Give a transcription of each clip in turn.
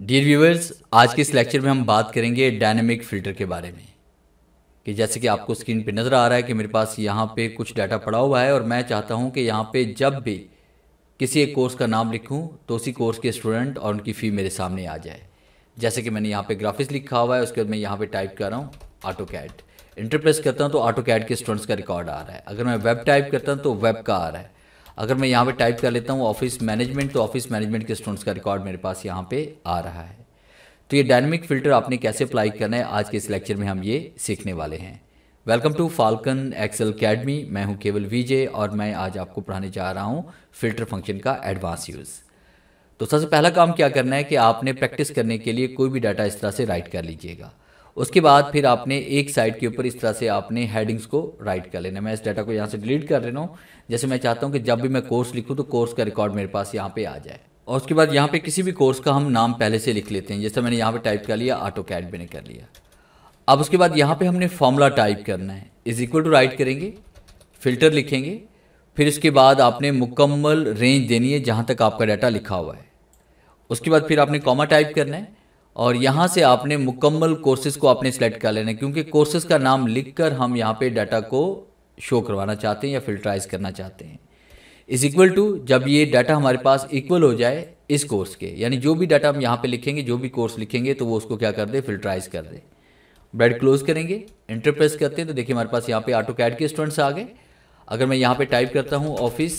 dear viewers आज के इस लेक्चर में हम बात करेंगे डायनेमिक फ़िल्टर के बारे में कि जैसे कि आपको स्क्रीन पे नज़र आ रहा है कि मेरे पास यहाँ पे कुछ डाटा पड़ा हुआ है और मैं चाहता हूँ कि यहाँ पे जब भी किसी एक कोर्स का नाम लिखूँ तो उसी कोर्स के स्टूडेंट और उनकी फ़ी मेरे सामने आ जाए जैसे कि मैंने यहाँ पर ग्राफिक्स लिखा हुआ है उसके बाद मैं यहाँ पर टाइप कर रहा हूँ ऑटो कैट इंटरप्रेस करता हूँ तो ऑटो कैट के स्टूडेंट्स का रिकॉर्ड आ रहा है अगर मैं वेब टाइप करता हूँ तो वेब का आ रहा है अगर मैं यहाँ पे टाइप कर लेता हूँ ऑफिस मैनेजमेंट तो ऑफिस मैनेजमेंट के स्टूडेंट्स का रिकॉर्ड मेरे पास यहाँ पे आ रहा है तो ये डायनेमिक फिल्टर आपने कैसे अप्लाई करना है आज के इस लेक्चर में हम ये सीखने वाले हैं welcome to Falcon Excel academy मैं हूँ केवल वीजे और मैं आज आपको पढ़ाने जा रहा हूँ फिल्टर फंक्शन का एडवांस यूज़ तो सबसे पहला काम क्या करना है कि आपने प्रैक्टिस करने के लिए कोई भी डाटा इस तरह से राइट कर लीजिएगा उसके बाद फिर आपने एक साइड के ऊपर इस तरह से आपने हेडिंग्स को राइट कर लेना मैं इस डाटा को यहाँ से डिलीट कर लेना हूँ जैसे मैं चाहता हूँ कि जब भी मैं कोर्स लिखूँ तो कोर्स का रिकॉर्ड मेरे पास यहाँ पे आ जाए और उसके बाद यहाँ पे किसी भी कोर्स का हम नाम पहले से लिख लेते हैं जैसे मैंने यहाँ पे टाइप कर लिया ऑटो कैड मैंने कर लिया अब उसके बाद यहाँ पे हमने फॉर्मूला टाइप करना है इज इक्वल टू राइट करेंगे फिल्टर लिखेंगे फिर इसके बाद आपने मुकम्मल रेंज देनी है जहाँ तक आपका डाटा लिखा हुआ है उसके बाद फिर आपने कॉमा टाइप करना है और यहाँ से आपने मुकम्मल कोर्सेज को आपने सेलेक्ट कर लेना क्योंकि कोर्सेज का नाम लिखकर हम यहाँ पे डाटा को शो करवाना चाहते हैं या फिल्टराइज करना चाहते हैं इज़ इक्वल टू जब ये डाटा हमारे पास इक्वल हो जाए इस कोर्स के यानी जो भी डाटा हम यहाँ पे लिखेंगे जो भी कोर्स लिखेंगे तो वो उसको क्या कर दे फिल्टराइज कर दे ब्रेड क्लोज करेंगे इंटरप्रेस करते हैं तो देखिए हमारे पास यहाँ पे ऑटो कैड के स्टूडेंट्स आ गए अगर मैं यहाँ पे टाइप करता हूँ ऑफिस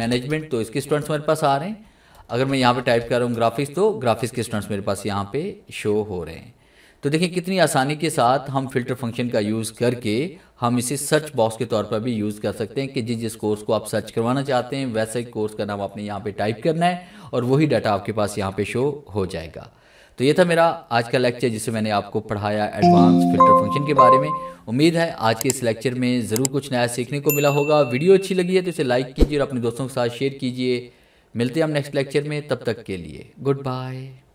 मैनेजमेंट तो इसके स्टूडेंट्स हमारे पास आ रहे हैं अगर मैं यहाँ पे टाइप कर रहा हूँ ग्राफिक्स तो ग्राफिक्स के स्टूडेंट्स मेरे पास यहाँ पे शो हो रहे हैं तो देखिए कितनी आसानी के साथ हम फिल्टर फंक्शन का यूज़ करके हम इसे सर्च बॉक्स के तौर पर भी यूज़ कर सकते हैं कि जिस जिस कोर्स को आप सर्च करवाना चाहते हैं वैसे ही कोर्स का नाम आपने यहाँ पर टाइप करना है और वही डाटा आपके पास यहाँ पर शो हो जाएगा तो ये था मेरा आज का लेक्चर जिसे मैंने आपको पढ़ाया एडवांस फिल्टर फंक्शन के बारे में उम्मीद है आज के इस लेक्चर में ज़रूर कुछ नया सीखने को मिला होगा वीडियो अच्छी लगी है तो इसे लाइक कीजिए और अपने दोस्तों के साथ शेयर कीजिए मिलते हैं हम नेक्स्ट लेक्चर में तब तक के लिए गुड बाय